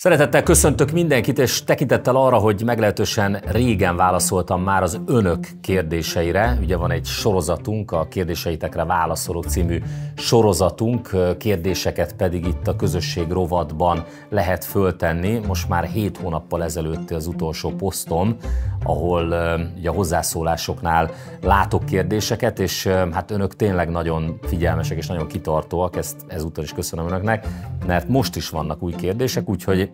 Szeretettel köszöntök mindenkit, és tekintettel arra, hogy meglehetősen régen válaszoltam már az önök kérdéseire. Ugye van egy sorozatunk, a Kérdéseitekre Válaszolok című sorozatunk, kérdéseket pedig itt a közösség rovatban lehet föltenni. Most már 7 hónappal ezelőtt az utolsó posztom, ahol ugye a hozzászólásoknál látok kérdéseket, és hát önök tényleg nagyon figyelmesek és nagyon kitartóak, ezt ezúttal is köszönöm önöknek, mert most is vannak új kérdések, úgyhogy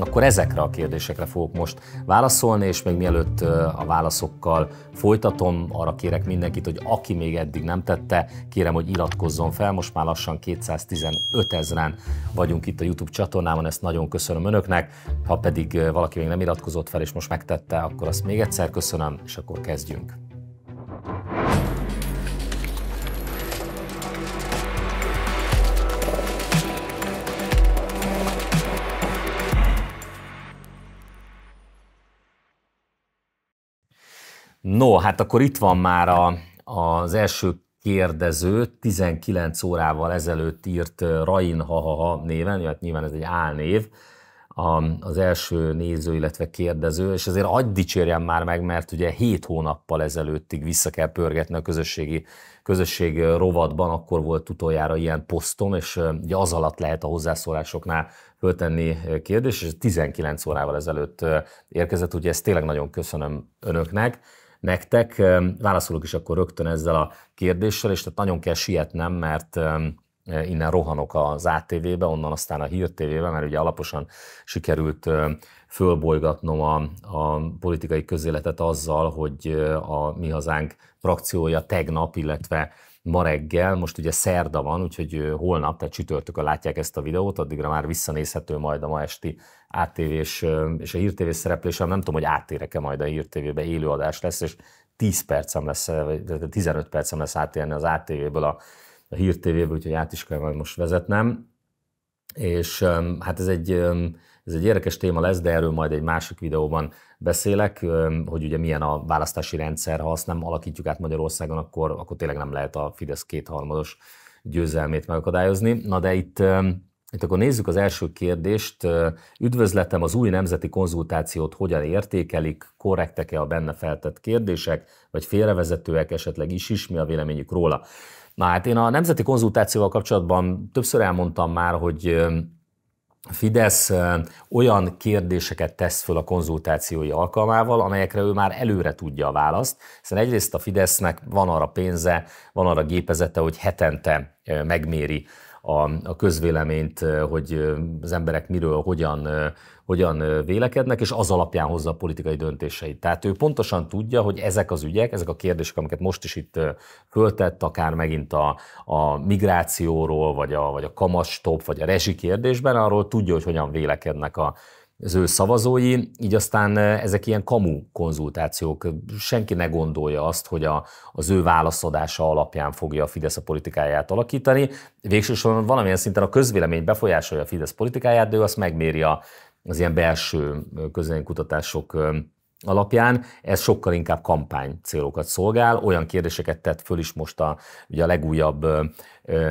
akkor ezekre a kérdésekre fogok most válaszolni, és még mielőtt a válaszokkal folytatom, arra kérek mindenkit, hogy aki még eddig nem tette, kérem, hogy iratkozzon fel. Most már lassan 215 ezeren vagyunk itt a YouTube csatornában, ezt nagyon köszönöm önöknek. Ha pedig valaki még nem iratkozott fel, és most megtette, akkor azt még egyszer köszönöm, és akkor kezdjünk. No, hát akkor itt van már a, az első kérdező, 19 órával ezelőtt írt Rain Hahaha néven, hát nyilván ez egy álnév, az első néző, illetve kérdező, és azért adj dicsérjem már meg, mert ugye 7 hónappal ezelőttig vissza kell pörgetni a közösségi, közösség rovatban, akkor volt utoljára ilyen posztom, és ugye az alatt lehet a hozzászólásoknál föltenni kérdést, és 19 órával ezelőtt érkezett, ugye ezt tényleg nagyon köszönöm önöknek nektek. Válaszolok is akkor rögtön ezzel a kérdéssel, és tehát nagyon kell sietnem, mert innen rohanok az ATV-be, onnan aztán a Hír TV-be, mert ugye alaposan sikerült fölbolygatnom a, a politikai közéletet azzal, hogy a Mi Hazánk frakciója tegnap, illetve ma reggel, most ugye szerda van, úgyhogy holnap, tehát csütörtökön látják ezt a videót, addigra már visszanézhető majd a ma esti ATV és, és a hírtévés szereplésem, nem tudom, hogy áttérek-e majd a hírtévébe, élőadás lesz, és 10 percem lesz, 15 percem lesz átérni az ATV-ből a, a hírtévéből, úgyhogy át is kell majd most vezetnem. És hát ez egy, ez egy érdekes téma lesz, de erről majd egy másik videóban beszélek, hogy ugye milyen a választási rendszer, ha azt nem alakítjuk át Magyarországon, akkor, akkor tényleg nem lehet a Fidesz kétharmados győzelmét megakadályozni. Na de itt itt akkor nézzük az első kérdést. Üdvözletem, az új nemzeti konzultációt hogyan értékelik? Korrektek-e a benne feltett kérdések, vagy félrevezetőek esetleg is is? Mi a véleményük róla? Na hát én a nemzeti konzultációval kapcsolatban többször elmondtam már, hogy Fidesz olyan kérdéseket tesz föl a konzultációi alkalmával, amelyekre ő már előre tudja a választ, hiszen egyrészt a Fidesznek van arra pénze, van arra gépezete, hogy hetente megméri a, a közvéleményt, hogy az emberek miről, hogyan, hogyan vélekednek, és az alapján hozza a politikai döntéseit. Tehát ő pontosan tudja, hogy ezek az ügyek, ezek a kérdések, amiket most is itt föltett, akár megint a, a migrációról, vagy a, vagy a kamastop, vagy a rezsi kérdésben, arról tudja, hogy hogyan vélekednek a, az ő szavazói, így aztán ezek ilyen kamu konzultációk. Senki ne gondolja azt, hogy a, az ő válaszadása alapján fogja a Fidesz a politikáját alakítani. Végsősorban valamilyen szinten a közvélemény befolyásolja a Fidesz politikáját, de ő azt megméri az ilyen belső közönkutatások kutatások alapján, ez sokkal inkább kampány célokat szolgál. Olyan kérdéseket tett föl is most a, ugye a legújabb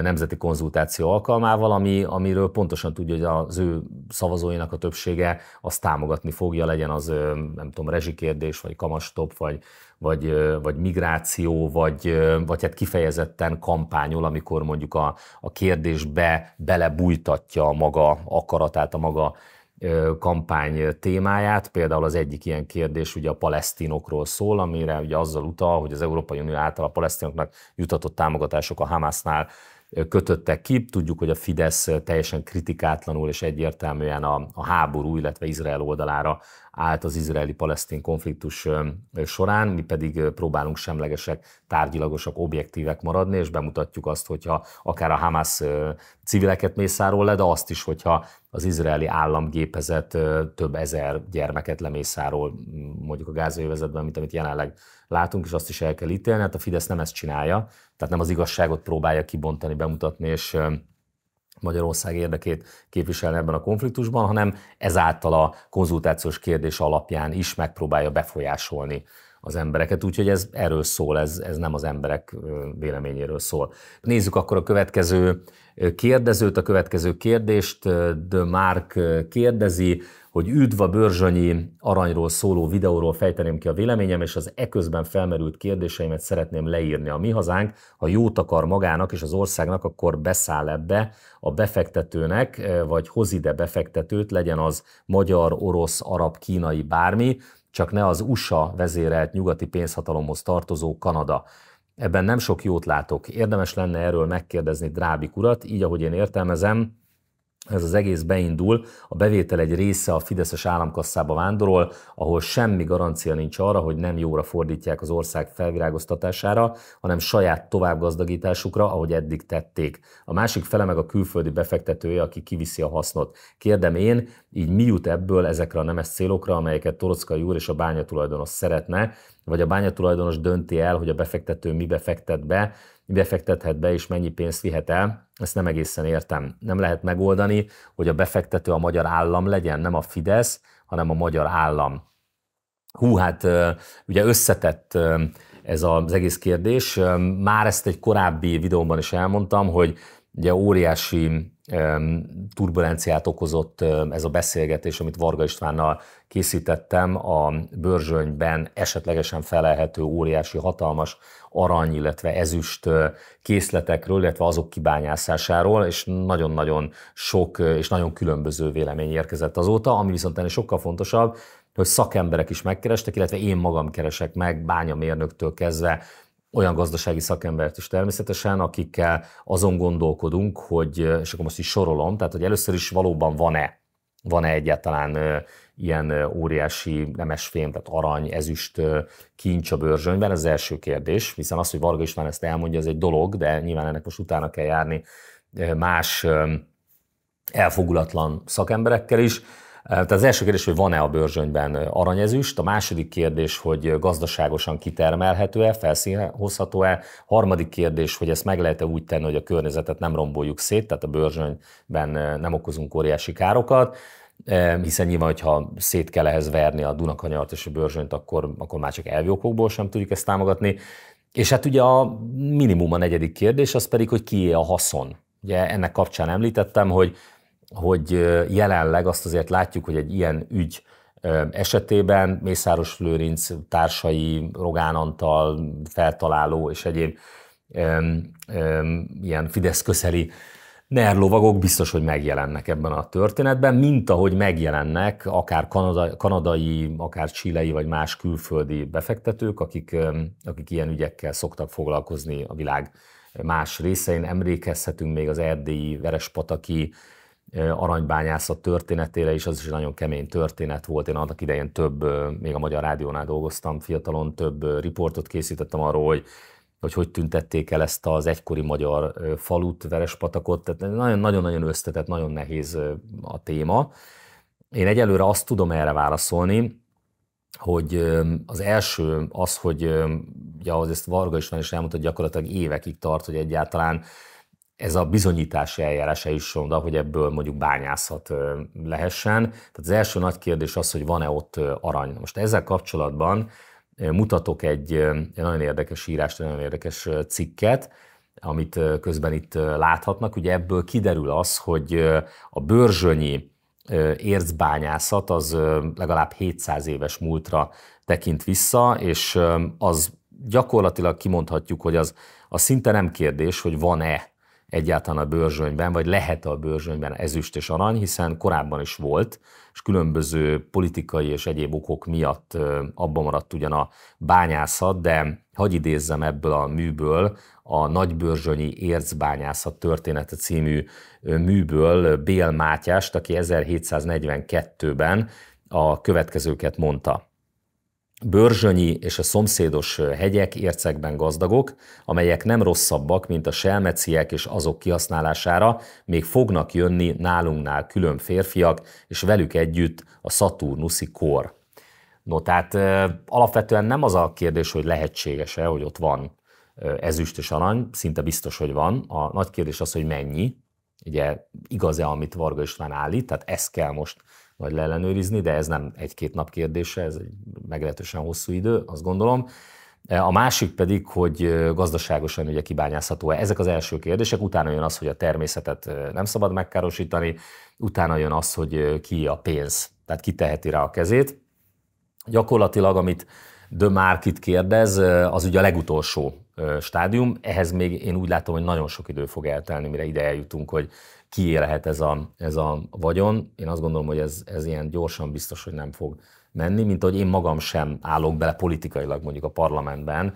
nemzeti konzultáció alkalmával, ami, amiről pontosan tudja, hogy az ő szavazóinak a többsége azt támogatni fogja, legyen az nem tudom, rezsikérdés, vagy kamastop, vagy, vagy, vagy migráció, vagy, vagy hát kifejezetten kampányol, amikor mondjuk a, a kérdésbe belebújtatja a maga akaratát, a maga kampány témáját. Például az egyik ilyen kérdés ugye a palesztinokról szól, amire ugye azzal utal, hogy az Európai Unió által a palesztinoknak jutatott támogatások a Hamasnál kötöttek ki. Tudjuk, hogy a Fidesz teljesen kritikátlanul és egyértelműen a, a háború, illetve Izrael oldalára állt az izraeli-palesztin konfliktus során, mi pedig próbálunk semlegesek, tárgyilagosak, objektívek maradni, és bemutatjuk azt, hogyha akár a Hamas civileket mészárol le, de azt is, hogyha az izraeli államgépezet több ezer gyermeket lemészárol mondjuk a gázővezetben, mint amit jelenleg látunk, és azt is el kell ítélni. Hát a Fidesz nem ezt csinálja, tehát nem az igazságot próbálja kibontani, bemutatni, és Magyarország érdekét képviselni ebben a konfliktusban, hanem ezáltal a konzultációs kérdés alapján is megpróbálja befolyásolni az embereket, úgyhogy ez erről szól, ez, ez nem az emberek véleményéről szól. Nézzük akkor a következő kérdezőt, a következő kérdést. De Mark kérdezi, hogy üdv a Börzsönyi aranyról szóló videóról fejteném ki a véleményem, és az eközben felmerült kérdéseimet szeretném leírni. A mi hazánk, ha jót akar magának és az országnak, akkor beszáll ebbe a befektetőnek, eh, vagy hoz ide befektetőt, legyen az magyar, orosz, arab, kínai, bármi, csak ne az USA vezérelt nyugati pénzhatalomhoz tartozó Kanada. Ebben nem sok jót látok. Érdemes lenne erről megkérdezni Drábik urat, így ahogy én értelmezem, ez az egész beindul, a bevétel egy része a Fideszes államkasszába vándorol, ahol semmi garancia nincs arra, hogy nem jóra fordítják az ország felvirágoztatására, hanem saját továbbgazdagításukra, ahogy eddig tették. A másik fele meg a külföldi befektetője, aki kiviszi a hasznot. Kérdem én, így mi jut ebből ezekre a nemes célokra, amelyeket Torockai úr és a bányatulajdonos szeretne, vagy a bányatulajdonos dönti el, hogy a befektető mi befektet be, ide fektethet be, és mennyi pénzt vihet el, ezt nem egészen értem. Nem lehet megoldani, hogy a befektető a magyar állam legyen, nem a Fidesz, hanem a magyar állam. Hú, hát ugye összetett ez az egész kérdés. Már ezt egy korábbi videómban is elmondtam, hogy ugye óriási turbulenciát okozott ez a beszélgetés, amit Varga Istvánnal készítettem, a börzsönyben esetlegesen felelhető óriási, hatalmas arany, illetve ezüst készletekről, illetve azok kibányászásáról, és nagyon-nagyon sok és nagyon különböző vélemény érkezett azóta, ami viszont ennél sokkal fontosabb, hogy szakemberek is megkerestek, illetve én magam keresek meg, bányamérnöktől kezdve olyan gazdasági szakembert is természetesen, akikkel azon gondolkodunk, hogy, és akkor most is sorolom, tehát hogy először is valóban van-e, van-e egyáltalán ilyen óriási nemesfém, tehát arany, ezüst kincs a bőrzsönyben, ez az első kérdés, hiszen az, hogy Varga István ezt elmondja, az egy dolog, de nyilván ennek most utána kell járni más elfogulatlan szakemberekkel is. Tehát az első kérdés, hogy van-e a bőrzsönyben aranyezüst, a második kérdés, hogy gazdaságosan kitermelhető-e, felszínhozható-e, harmadik kérdés, hogy ezt meg lehet-e úgy tenni, hogy a környezetet nem romboljuk szét, tehát a bőrzsönyben nem okozunk óriási károkat, hiszen nyilván, hogyha szét kell ehhez verni a Dunakanyart és a bőrzsönyt, akkor, akkor már csak elvi okokból sem tudjuk ezt támogatni. És hát ugye a minimum a negyedik kérdés, az pedig, hogy kié a haszon. Ugye ennek kapcsán említettem, hogy hogy jelenleg azt azért látjuk, hogy egy ilyen ügy esetében Mészáros Lőrinc társai, Rogán Antal, feltaláló és egyéb öm, öm, ilyen Fidesz közeli nerlovagok biztos, hogy megjelennek ebben a történetben, mint ahogy megjelennek akár Kanadai, kanadai, akár csilei vagy más külföldi befektetők, akik, akik ilyen ügyekkel szoktak foglalkozni a világ más részein. Emlékezhetünk még az erdélyi, verespataki, aranybányászat történetére is, az is egy nagyon kemény történet volt. Én annak idején több, még a Magyar Rádiónál dolgoztam fiatalon, több riportot készítettem arról, hogy hogy hogy tüntették el ezt az egykori magyar falut, Verespatakot, tehát nagyon-nagyon összetett, nagyon nehéz a téma. Én egyelőre azt tudom erre válaszolni, hogy az első az, hogy ugye ahogy ezt Varga van, és elmondta, hogy gyakorlatilag évekig tart, hogy egyáltalán ez a bizonyítási eljárás is, oda, hogy ebből mondjuk bányászat lehessen. Tehát az első nagy kérdés az, hogy van-e ott arany. Most ezzel kapcsolatban mutatok egy, egy nagyon érdekes írást, egy nagyon érdekes cikket, amit közben itt láthatnak. Ugye ebből kiderül az, hogy a bőrzsönyi ércbányászat az legalább 700 éves múltra tekint vissza, és az gyakorlatilag kimondhatjuk, hogy az, az szinte nem kérdés, hogy van-e egyáltalán a bőrzsönyben, vagy lehet a bőrzsönyben ezüst és arany, hiszen korábban is volt, és különböző politikai és egyéb okok miatt abban maradt ugyan a bányászat, de hagyj idézzem ebből a műből, a Nagybörzsönyi Ércbányászat története című műből Bél Mátyást, aki 1742-ben a következőket mondta. Börzsönyi és a szomszédos hegyek ércekben gazdagok, amelyek nem rosszabbak, mint a selmeciek, és azok kihasználására még fognak jönni nálunknál külön férfiak, és velük együtt a Saturnuszi kor. No, tehát alapvetően nem az a kérdés, hogy lehetséges-e, hogy ott van ezüst és arany, szinte biztos, hogy van. A nagy kérdés az, hogy mennyi, ugye igaz-e, amit Varga István állít, tehát ezt kell most vagy leellenőrizni, de ez nem egy-két nap kérdése, ez egy meglehetősen hosszú idő, azt gondolom. E, a másik pedig, hogy gazdaságosan ugye kibányázható e Ezek az első kérdések, utána jön az, hogy a természetet nem szabad megkárosítani, utána jön az, hogy ki a pénz, tehát ki teheti rá a kezét. Gyakorlatilag, amit de Márkit kérdez, az ugye a legutolsó stádium. Ehhez még én úgy látom, hogy nagyon sok idő fog eltelni, mire ide eljutunk, hogy ki lehet ez a, ez a vagyon. Én azt gondolom, hogy ez, ez ilyen gyorsan biztos, hogy nem fog menni, mint ahogy én magam sem állok bele politikailag mondjuk a parlamentben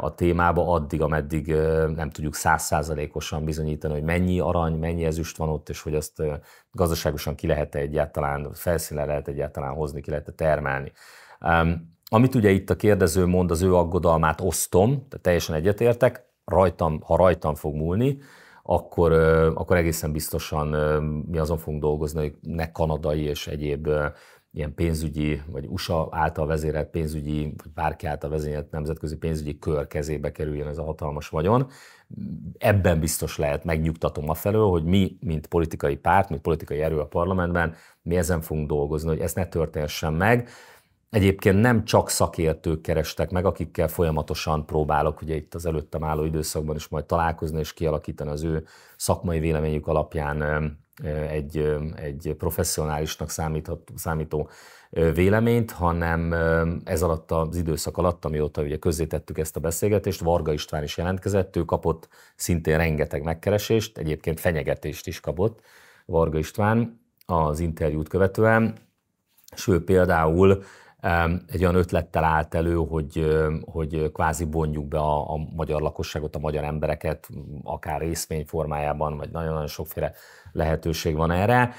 a témába addig, ameddig nem tudjuk százszázalékosan bizonyítani, hogy mennyi arany, mennyi ezüst van ott, és hogy azt gazdaságosan ki lehet -e egyáltalán, felszínre lehet egyáltalán hozni, ki lehet -e termelni. Amit ugye itt a kérdező mond, az ő aggodalmát osztom, tehát teljesen egyetértek, rajtam, ha rajtam fog múlni, akkor, akkor egészen biztosan mi azon fogunk dolgozni, hogy ne kanadai és egyéb ilyen pénzügyi, vagy USA által vezérelt pénzügyi, vagy bárki által vezérelt nemzetközi pénzügyi kör kezébe kerüljön ez a hatalmas vagyon. Ebben biztos lehet, megnyugtatom a felől, hogy mi, mint politikai párt, mint politikai erő a parlamentben, mi ezen fogunk dolgozni, hogy ez ne történsen meg. Egyébként nem csak szakértők kerestek meg, akikkel folyamatosan próbálok ugye itt az előttem álló időszakban is majd találkozni és kialakítani az ő szakmai véleményük alapján egy, egy professzionálisnak számíthat, számító véleményt, hanem ez alatt az időszak alatt, amióta ugye közzétettük ezt a beszélgetést, Varga István is jelentkezett, ő kapott szintén rengeteg megkeresést, egyébként fenyegetést is kapott Varga István az interjút követően, és ő például egy olyan ötlettel állt elő, hogy, hogy kvázi vonjuk be a, a magyar lakosságot, a magyar embereket, akár részvény formájában, vagy nagyon-nagyon sokféle lehetőség van erre.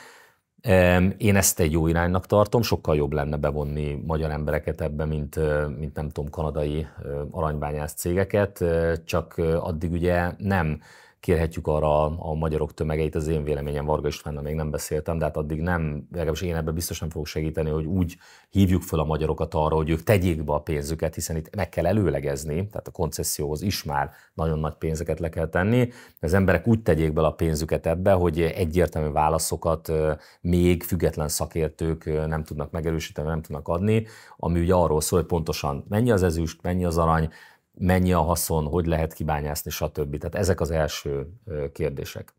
Én ezt egy jó iránynak tartom, sokkal jobb lenne bevonni magyar embereket ebbe, mint, mint nem tudom, kanadai aranybányász cégeket, csak addig ugye nem kérhetjük arra a magyarok tömegeit, az én véleményem Varga Istvánnal még nem beszéltem, de hát addig nem, legalábbis én ebben biztos nem fogok segíteni, hogy úgy hívjuk fel a magyarokat arra, hogy ők tegyék be a pénzüket, hiszen itt meg kell előlegezni, tehát a koncesszióhoz is már nagyon nagy pénzeket le kell tenni. Az emberek úgy tegyék be a pénzüket ebbe, hogy egyértelmű válaszokat még független szakértők nem tudnak megerősíteni, nem tudnak adni, ami ugye arról szól, hogy pontosan mennyi az ezüst, mennyi az arany, mennyi a haszon, hogy lehet kibányászni, stb. Tehát ezek az első kérdések.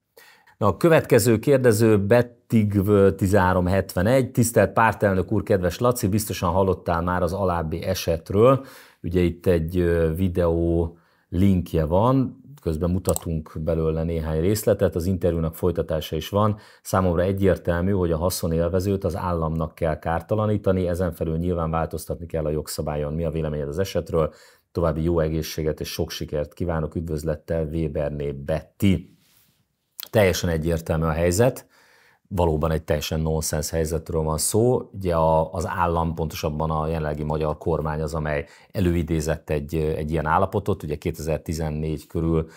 Na, a következő kérdező Bettig 1371. Tisztelt pártelnök úr, kedves Laci, biztosan hallottál már az alábbi esetről. Ugye itt egy videó linkje van, közben mutatunk belőle néhány részletet, az interjúnak folytatása is van. Számomra egyértelmű, hogy a haszonélvezőt az államnak kell kártalanítani, ezen felül nyilván változtatni kell a jogszabályon. Mi a véleményed az esetről? További jó egészséget és sok sikert kívánok, üdvözlettel Weberné Betty. Teljesen egyértelmű a helyzet, valóban egy teljesen nonsens helyzetről van szó. Ugye a, az állam, pontosabban a jelenlegi magyar kormány az, amely előidézett egy, egy ilyen állapotot, ugye 2014 körül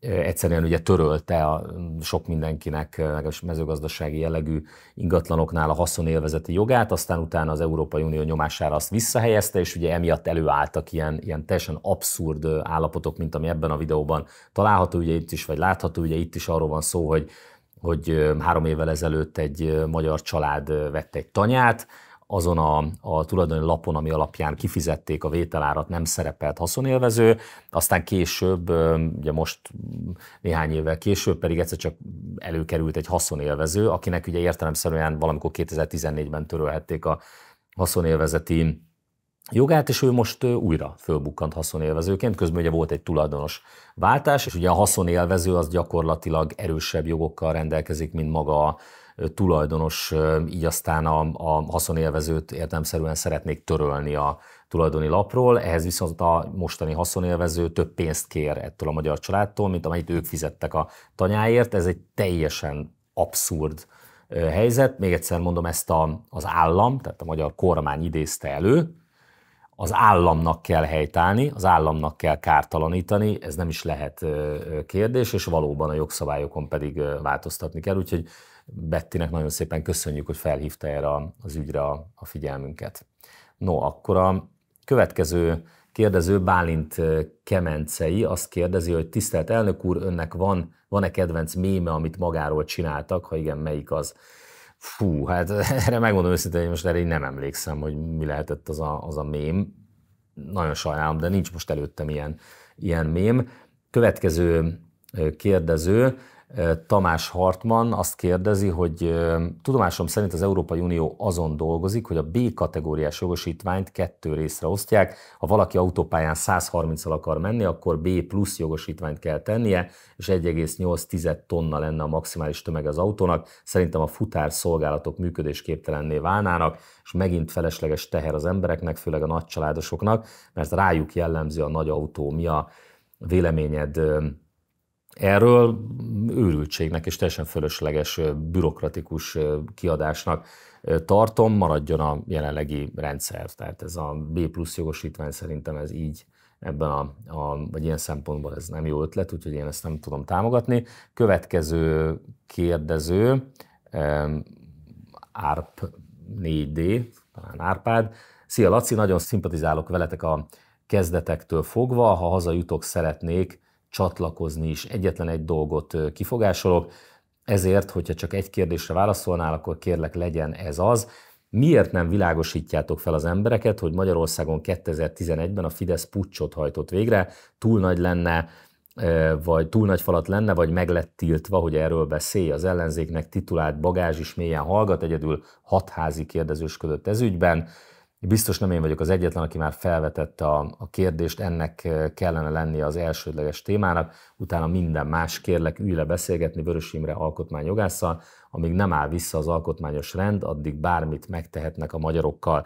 egyszerűen ugye törölte a sok mindenkinek, a mezőgazdasági jellegű ingatlanoknál a haszonélvezeti jogát, aztán utána az Európai Unió nyomására azt visszahelyezte, és ugye emiatt előálltak ilyen, ilyen teljesen abszurd állapotok, mint ami ebben a videóban található, ugye itt is, vagy látható, ugye itt is arról van szó, hogy hogy három évvel ezelőtt egy magyar család vette egy tanyát, azon a, a tulajdoni lapon, ami alapján kifizették a vételárat, nem szerepelt haszonélvező, aztán később, ugye most néhány évvel később pedig egyszer csak előkerült egy haszonélvező, akinek ugye értelemszerűen valamikor 2014-ben törölhették a haszonélvezeti jogát, és ő most újra fölbukkant haszonélvezőként, közben ugye volt egy tulajdonos váltás, és ugye a haszonélvező az gyakorlatilag erősebb jogokkal rendelkezik, mint maga tulajdonos így aztán a, a haszonélvezőt értelemszerűen szeretnék törölni a tulajdoni lapról, ehhez viszont a mostani haszonélvező több pénzt kér ettől a magyar családtól, mint amelyet ők fizettek a tanyáért. Ez egy teljesen abszurd helyzet. Még egyszer mondom, ezt a, az állam, tehát a magyar kormány idézte elő, az államnak kell helytállni, az államnak kell kártalanítani, ez nem is lehet kérdés, és valóban a jogszabályokon pedig változtatni kell, úgyhogy Bettinek nagyon szépen köszönjük, hogy felhívta erre az ügyre a figyelmünket. No, akkor a következő kérdező Bálint Kemencei azt kérdezi, hogy tisztelt elnök úr, önnek van, van-e kedvenc méme, amit magáról csináltak, ha igen, melyik az? Fú, hát erre megmondom őszintén, hogy most erre én nem emlékszem, hogy mi lehetett az a, az a mém. Nagyon sajnálom, de nincs most előttem ilyen, ilyen mém. Következő kérdező, Tamás Hartman azt kérdezi, hogy tudomásom szerint az Európai Unió azon dolgozik, hogy a B kategóriás jogosítványt kettő részre osztják. Ha valaki autópályán 130-al akar menni, akkor B plusz jogosítványt kell tennie, és 1,8 tonna lenne a maximális tömeg az autónak. Szerintem a futár szolgálatok működésképtelenné válnának, és megint felesleges teher az embereknek, főleg a nagycsaládosoknak, mert rájuk jellemző a nagy autó. Mi a véleményed erről őrültségnek és teljesen fölösleges bürokratikus kiadásnak tartom, maradjon a jelenlegi rendszer. Tehát ez a B plusz jogosítvány szerintem ez így ebben a, a, vagy ilyen szempontból ez nem jó ötlet, úgyhogy én ezt nem tudom támogatni. Következő kérdező, ARP 4D, talán Árpád. Szia Laci, nagyon szimpatizálok veletek a kezdetektől fogva, ha hazajutok, szeretnék csatlakozni is. Egyetlen egy dolgot kifogásolok, ezért, hogyha csak egy kérdésre válaszolnál, akkor kérlek legyen ez az. Miért nem világosítjátok fel az embereket, hogy Magyarországon 2011-ben a Fidesz pucsot hajtott végre, túl nagy lenne, vagy túl nagy falat lenne, vagy meg lett tiltva, hogy erről beszélj az ellenzéknek titulált bagázs is mélyen hallgat, egyedül hatházi kérdezősködött ezügyben. Biztos nem én vagyok az egyetlen, aki már felvetette a, a kérdést, ennek kellene lennie az elsődleges témának, utána minden más kérlek, ülj le beszélgetni Vörös Imre alkotmányjogásszal, amíg nem áll vissza az alkotmányos rend, addig bármit megtehetnek a magyarokkal.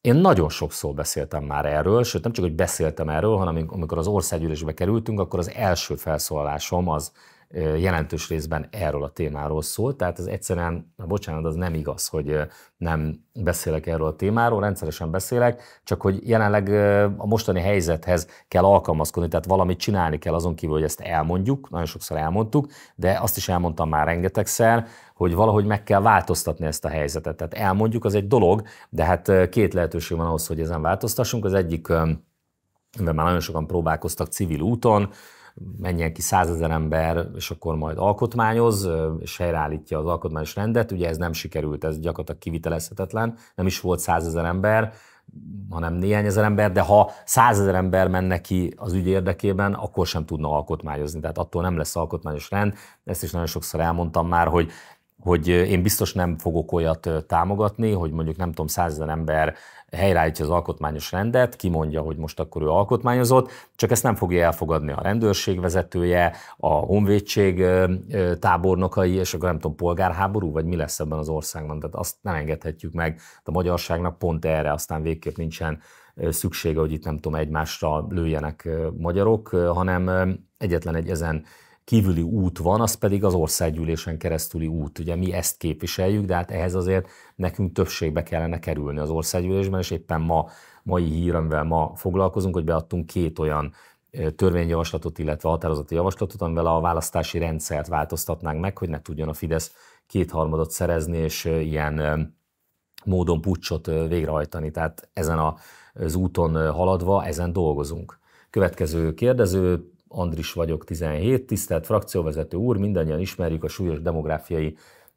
Én nagyon sokszor beszéltem már erről, sőt nem csak, hogy beszéltem erről, hanem amikor az országgyűlésbe kerültünk, akkor az első felszólalásom az jelentős részben erről a témáról szól, tehát ez egyszerűen, bocsánat, az nem igaz, hogy nem beszélek erről a témáról, rendszeresen beszélek, csak hogy jelenleg a mostani helyzethez kell alkalmazkodni, tehát valamit csinálni kell azon kívül, hogy ezt elmondjuk, nagyon sokszor elmondtuk, de azt is elmondtam már rengetegszer, hogy valahogy meg kell változtatni ezt a helyzetet. Tehát elmondjuk, az egy dolog, de hát két lehetőség van ahhoz, hogy ezen változtassunk. Az egyik, mert már nagyon sokan próbálkoztak civil úton, menjen ki százezer ember, és akkor majd alkotmányoz, és helyreállítja az alkotmányos rendet. Ugye ez nem sikerült, ez gyakorlatilag kivitelezhetetlen, nem is volt százezer ember, hanem néhány ezer ember, de ha százezer ember menne ki az ügy érdekében, akkor sem tudna alkotmányozni, tehát attól nem lesz alkotmányos rend. Ezt is nagyon sokszor elmondtam már, hogy hogy én biztos nem fogok olyat támogatni, hogy mondjuk nem tudom, százezer ember helyreállítja az alkotmányos rendet, kimondja, hogy most akkor ő alkotmányozott, csak ezt nem fogja elfogadni a rendőrség vezetője, a honvédség tábornokai, és akkor nem tudom, polgárháború, vagy mi lesz ebben az országban. Tehát azt nem engedhetjük meg a magyarságnak pont erre, aztán végképp nincsen szüksége, hogy itt nem tudom, egymásra lőjenek magyarok, hanem egyetlen egy ezen kívüli út van, az pedig az országgyűlésen keresztüli út. Ugye mi ezt képviseljük, de hát ehhez azért nekünk többségbe kellene kerülni az országgyűlésben, és éppen ma, mai hír, ma foglalkozunk, hogy beadtunk két olyan törvényjavaslatot, illetve határozati javaslatot, amivel a választási rendszert változtatnánk meg, hogy ne tudjon a Fidesz kétharmadot szerezni, és ilyen módon pucsot végrehajtani. Tehát ezen az úton haladva, ezen dolgozunk. Következő kérdező, Andris vagyok, 17, tisztelt frakcióvezető úr, mindannyian ismerjük a súlyos demográfiai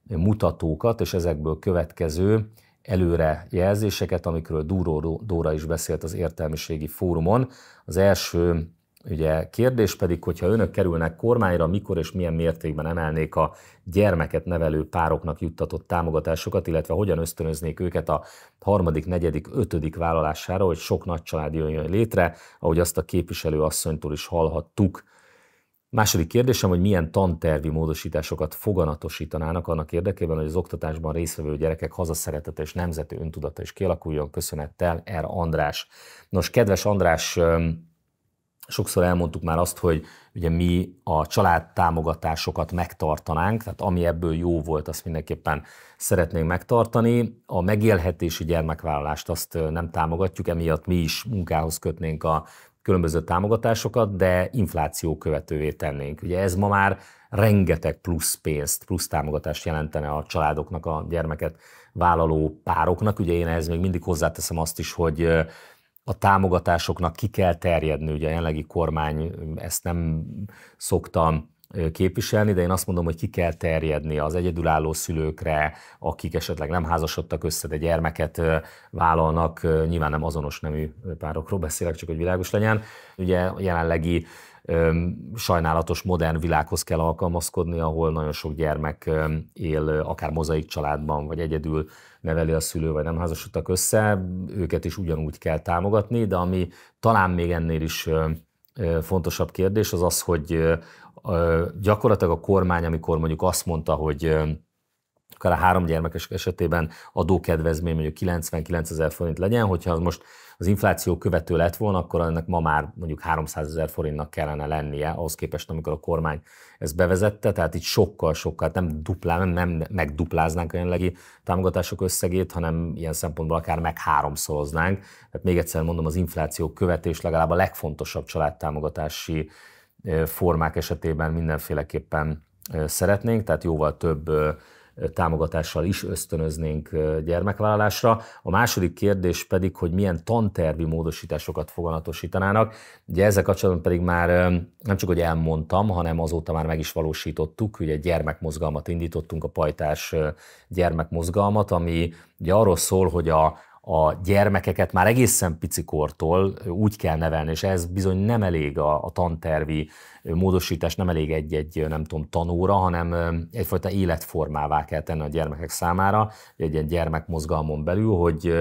mutatókat, és ezekből következő előrejelzéseket, amikről Dúró Dóra is beszélt az értelmiségi fórumon. Az első Ugye kérdés pedig, hogyha önök kerülnek kormányra, mikor és milyen mértékben emelnék a gyermeket nevelő pároknak juttatott támogatásokat, illetve hogyan ösztönöznék őket a harmadik, negyedik, ötödik vállalására, hogy sok nagy család jöjjön létre, ahogy azt a képviselő asszonytól is hallhattuk. Második kérdésem, hogy milyen tantervi módosításokat foganatosítanának annak érdekében, hogy az oktatásban résztvevő gyerekek hazaszeretete és nemzeti öntudata is kialakuljon. Köszönettel, R. András. Nos, kedves András, Sokszor elmondtuk már azt, hogy ugye mi a családtámogatásokat megtartanánk, tehát ami ebből jó volt, azt mindenképpen szeretnénk megtartani. A megélhetési gyermekvállalást azt nem támogatjuk, emiatt mi is munkához kötnénk a különböző támogatásokat, de infláció követővé tennénk. Ugye ez ma már rengeteg plusz pénzt, plusz támogatást jelentene a családoknak, a gyermeket vállaló pároknak. Ugye én ehhez még mindig hozzáteszem azt is, hogy a támogatásoknak ki kell terjedni, ugye a jelenlegi kormány ezt nem szoktam képviselni, de én azt mondom, hogy ki kell terjedni az egyedülálló szülőkre, akik esetleg nem házasodtak össze, de gyermeket vállalnak, nyilván nem azonos nemű párokról beszélek, csak hogy világos legyen. Ugye a jelenlegi sajnálatos modern világhoz kell alkalmazkodni, ahol nagyon sok gyermek él akár mozaik családban, vagy egyedül neveli a szülő, vagy nem házasodtak össze, őket is ugyanúgy kell támogatni, de ami talán még ennél is fontosabb kérdés az az, hogy gyakorlatilag a kormány, amikor mondjuk azt mondta, hogy akár a három gyermekes esetében adókedvezmény mondjuk 99 ezer forint legyen, hogyha az most az infláció követő lett volna, akkor ennek ma már mondjuk 300 ezer forintnak kellene lennie, ahhoz képest, amikor a kormány ezt bevezette, tehát itt sokkal-sokkal, nem duplán, nem megdupláznánk a jelenlegi támogatások összegét, hanem ilyen szempontból akár meg háromszoroznánk. Tehát még egyszer mondom, az infláció követés legalább a legfontosabb családtámogatási formák esetében mindenféleképpen szeretnénk, tehát jóval több támogatással is ösztönöznénk gyermekvállalásra. A második kérdés pedig, hogy milyen tantervi módosításokat foganatosítanának. Ugye ezzel kapcsolatban pedig már nem csak, hogy elmondtam, hanem azóta már meg is valósítottuk, hogy egy gyermekmozgalmat indítottunk, a pajtás gyermekmozgalmat, ami ugye arról szól, hogy a a gyermekeket már egészen picikortól úgy kell nevelni, és ez bizony nem elég a, a tantervi módosítás, nem elég egy-egy, nem tudom, tanóra, hanem egyfajta életformává kell tenni a gyermekek számára, egy ilyen gyermekmozgalmon belül, hogy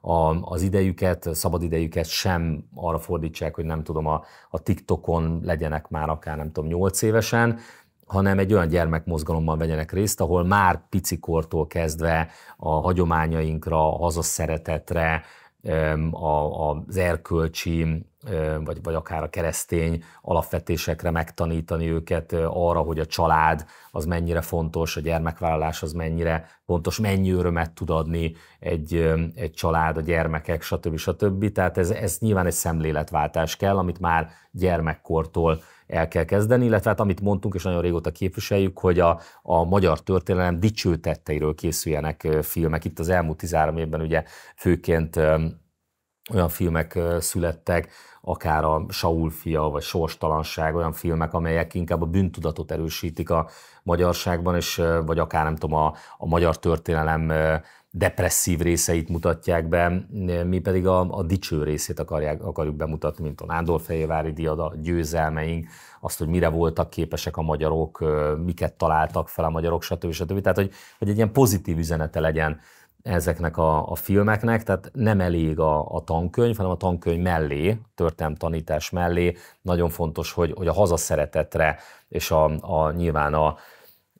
a, az idejüket, szabadidejüket sem arra fordítsák, hogy nem tudom, a, a TikTokon legyenek már akár nem tudom, 8 évesen, hanem egy olyan gyermekmozgalomban vegyenek részt, ahol már picikortól kezdve a hagyományainkra, a hazaszeretetre, a, az erkölcsi, vagy, vagy akár a keresztény alapvetésekre megtanítani őket arra, hogy a család az mennyire fontos, a gyermekvállalás az mennyire fontos, mennyi örömet tud adni egy, egy család, a gyermekek, stb. stb. Tehát ez, ez nyilván egy szemléletváltás kell, amit már gyermekkortól el kell kezdeni, illetve hát amit mondtunk, és nagyon régóta képviseljük, hogy a, a magyar történelem dicső tetteiről készüljenek filmek. Itt az elmúlt 13 évben ugye főként olyan filmek születtek, akár a Saul fia, vagy Sorstalanság, olyan filmek, amelyek inkább a bűntudatot erősítik a magyarságban, és, vagy akár nem tudom, a, a magyar történelem depresszív részeit mutatják be, mi pedig a, a dicső részét akarják, akarjuk bemutatni, mint a Nándorfehérvári diada, győzelmeink, azt, hogy mire voltak képesek a magyarok, miket találtak fel a magyarok, stb. stb. Tehát, hogy, hogy egy ilyen pozitív üzenete legyen ezeknek a, a filmeknek, tehát nem elég a, a tankönyv, hanem a tankönyv mellé, történelm tanítás mellé nagyon fontos, hogy, hogy a hazaszeretetre és a, a nyilván a,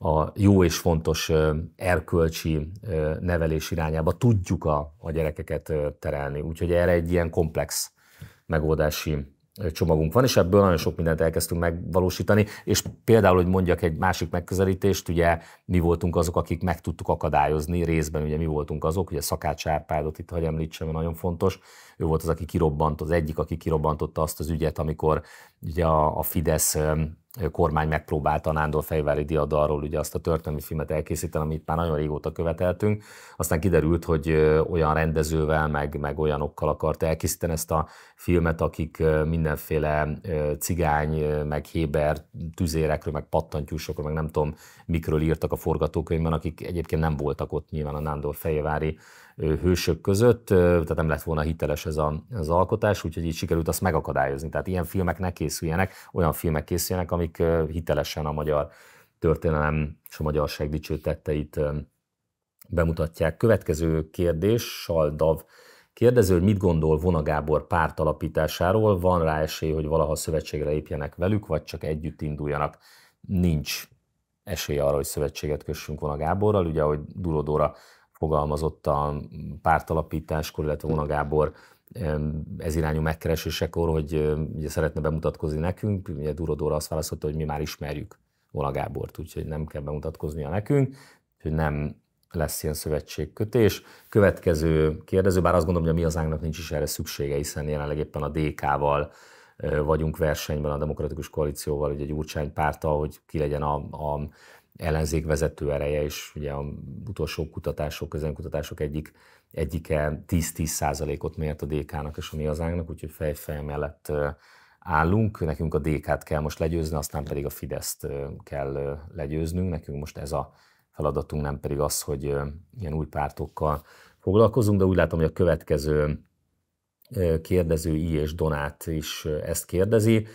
a jó és fontos erkölcsi nevelés irányába tudjuk a, a gyerekeket terelni. Úgyhogy erre egy ilyen komplex megoldási csomagunk van, és ebből nagyon sok mindent elkezdtünk megvalósítani, és például, hogy mondjak egy másik megközelítést, ugye mi voltunk azok, akik meg tudtuk akadályozni, részben ugye mi voltunk azok, ugye Szakács Árpádot itt hagy említsem, nagyon fontos, ő volt az, aki kirobbant, az egyik, aki kirobbantotta azt az ügyet, amikor ugye a, a Fidesz kormány megpróbálta Nándor Fejvári diadalról ugye azt a történelmi filmet elkészíteni, amit már nagyon régóta követeltünk. Aztán kiderült, hogy olyan rendezővel, meg, meg olyanokkal akart elkészíteni ezt a filmet, akik mindenféle cigány, meg héber tüzérekről, meg pattantyúsokról, meg nem tudom mikről írtak a forgatókönyvben, akik egyébként nem voltak ott nyilván a Nándor Fejvári hősök között, tehát nem lett volna hiteles ez a, az alkotás, úgyhogy így sikerült azt megakadályozni. Tehát ilyen filmek ne készüljenek, olyan filmek készüljenek, amik hitelesen a magyar történelem és a magyarság tetteit bemutatják. Következő kérdés, Saldav kérdező, hogy mit gondol Vona Gábor párt alapításáról, van rá esély, hogy valaha szövetségre lépjenek velük, vagy csak együtt induljanak? Nincs esély arra, hogy szövetséget kössünk Vona Gáborral, ugye ahogy Dulodóra fogalmazott a pártalapításkor, illetve Vona Gábor ez irányú megkeresésekor, hogy ugye szeretne bemutatkozni nekünk, ugye Durodóra azt válaszolta, hogy mi már ismerjük Ola Gábort, úgyhogy nem kell bemutatkoznia nekünk, hogy nem lesz ilyen szövetségkötés. Következő kérdező, bár azt gondolom, hogy a mi hazánknak nincs is erre szüksége, hiszen jelenleg éppen a DK-val vagyunk versenyben, a Demokratikus Koalícióval, ugye úrcsány párta, hogy ki legyen a, a ellenzék vezető ereje, és ugye a utolsó kutatások, közönkutatások egyik, egyike 10-10 százalékot mért a DK-nak és a mi hazánknak, úgyhogy fejfej mellett állunk, nekünk a DK-t kell most legyőzni, aztán pedig a Fideszt kell legyőznünk, nekünk most ez a feladatunk, nem pedig az, hogy ilyen új pártokkal foglalkozunk, de úgy látom, hogy a következő kérdező I és Donát is ezt kérdezi.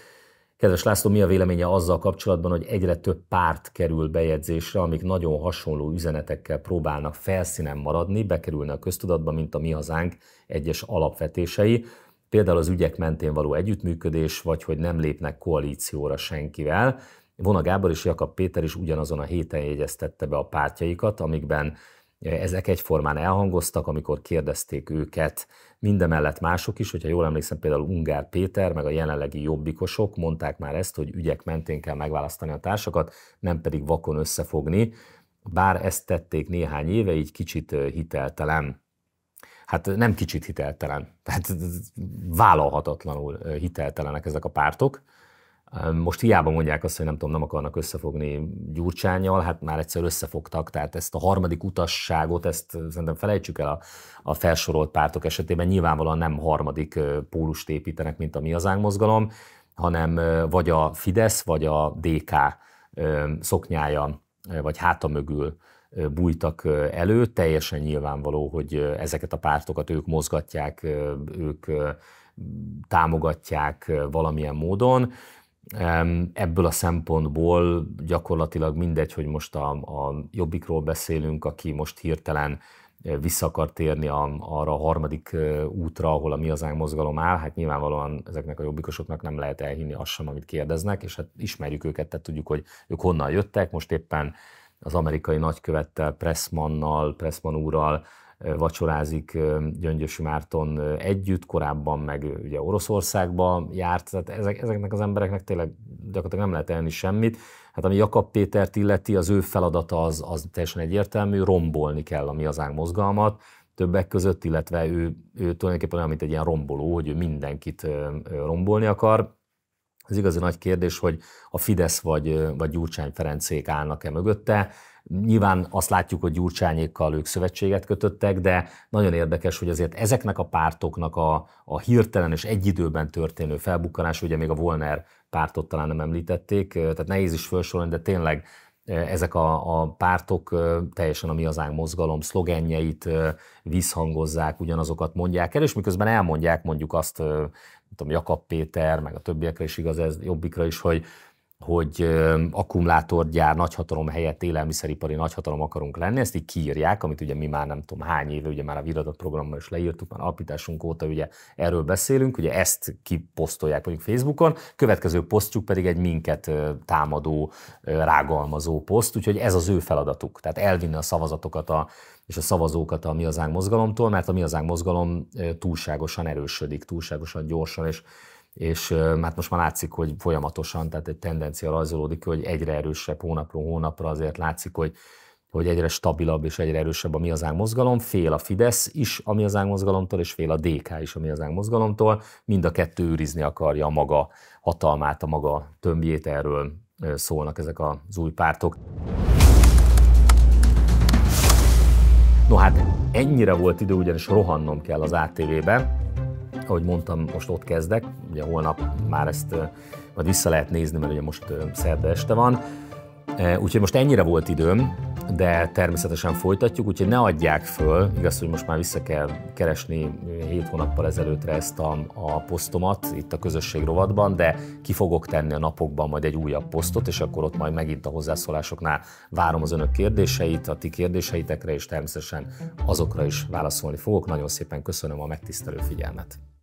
Kedves László, mi a véleménye azzal kapcsolatban, hogy egyre több párt kerül bejegyzésre, amik nagyon hasonló üzenetekkel próbálnak felszínen maradni, bekerülne a köztudatba, mint a mi hazánk egyes alapvetései, például az ügyek mentén való együttműködés, vagy hogy nem lépnek koalícióra senkivel. Vona Gábor és Jakab Péter is ugyanazon a héten jegyeztette be a pártjaikat, amikben ezek egyformán elhangoztak, amikor kérdezték őket, mindemellett mások is, hogyha jól emlékszem, például Ungár Péter, meg a jelenlegi jobbikosok mondták már ezt, hogy ügyek mentén kell megválasztani a társakat, nem pedig vakon összefogni, bár ezt tették néhány éve, így kicsit hiteltelen. Hát nem kicsit hiteltelen, tehát vállalhatatlanul hiteltelenek ezek a pártok. Most hiába mondják azt, hogy nem tudom, nem akarnak összefogni Gyurcsányjal, hát már egyszer összefogtak, tehát ezt a harmadik utasságot, ezt szerintem felejtsük el a, a felsorolt pártok esetében, nyilvánvalóan nem harmadik pólust építenek, mint a Mi Hazánk mozgalom, hanem vagy a Fidesz, vagy a DK szoknyája, vagy háta mögül bújtak elő, teljesen nyilvánvaló, hogy ezeket a pártokat ők mozgatják, ők támogatják valamilyen módon. Ebből a szempontból gyakorlatilag mindegy, hogy most a, a Jobbikról beszélünk, aki most hirtelen eh, vissza akar térni a, arra a harmadik eh, útra, ahol a Mi az mozgalom áll, hát nyilvánvalóan ezeknek a jobbikosoknak nem lehet elhinni azt sem, amit kérdeznek, és hát ismerjük őket, tehát tudjuk, hogy ők honnan jöttek, most éppen az amerikai nagykövettel, Pressmannal, Pressman úrral vacsorázik Gyöngyösi Márton együtt, korábban meg ugye Oroszországba járt, tehát ezek, ezeknek az embereknek tényleg gyakorlatilag nem lehet elni semmit. Hát ami Jakab Pétert illeti, az ő feladata az, az teljesen egyértelmű, rombolni kell a mi az mozgalmat, többek között, illetve ő, ő tulajdonképpen olyan, mint egy ilyen romboló, hogy ő mindenkit rombolni akar. Az igazi nagy kérdés, hogy a Fidesz vagy, vagy Gyurcsány Ferencék állnak-e mögötte. Nyilván azt látjuk, hogy Gyurcsányékkal ők szövetséget kötöttek, de nagyon érdekes, hogy azért ezeknek a pártoknak a, a hirtelen és egy időben történő felbukkanás, ugye még a Volner pártot talán nem említették, tehát nehéz is felsorolni, de tényleg ezek a, a pártok teljesen a Mi az mozgalom szlogenjeit visszhangozzák, ugyanazokat mondják el, és miközben elmondják mondjuk azt, nem tudom, Jakab Péter, meg a többiekre is igaz, ez jobbikra is, hogy hogy akkumulátorgyár nagyhatalom helyett élelmiszeripari nagyhatalom akarunk lenni, ezt így kiírják, amit ugye mi már nem tudom hány éve, ugye már a Viradat programban is leírtuk, már alapításunk óta ugye erről beszélünk, ugye ezt kiposztolják mondjuk Facebookon, következő posztjuk pedig egy minket támadó, rágalmazó poszt, úgyhogy ez az ő feladatuk, tehát elvinni a szavazatokat a, és a szavazókat a Mi az mozgalomtól, mert a Mi az mozgalom túlságosan erősödik, túlságosan gyorsan, és és hát most már látszik, hogy folyamatosan, tehát egy tendencia rajzolódik, hogy egyre erősebb hónapról hónapra azért látszik, hogy hogy egyre stabilabb és egyre erősebb a Mi az mozgalom, fél a Fidesz is a Mi az mozgalomtól, és fél a DK is a Mi az mozgalomtól, mind a kettő őrizni akarja a maga hatalmát, a maga tömbjét, erről szólnak ezek az új pártok. No hát ennyire volt idő, ugyanis rohannom kell az atv be ahogy mondtam, most ott kezdek, ugye holnap már ezt majd vissza lehet nézni, mert ugye most szerda este van. Úgyhogy most ennyire volt időm, de természetesen folytatjuk, úgyhogy ne adják föl, igaz, hogy most már vissza kell keresni 7 hónappal ezelőttre ezt a, a posztomat itt a közösség rovatban, de ki fogok tenni a napokban majd egy újabb posztot, és akkor ott majd megint a hozzászólásoknál várom az önök kérdéseit, a ti kérdéseitekre, és természetesen azokra is válaszolni fogok. Nagyon szépen köszönöm a megtisztelő figyelmet.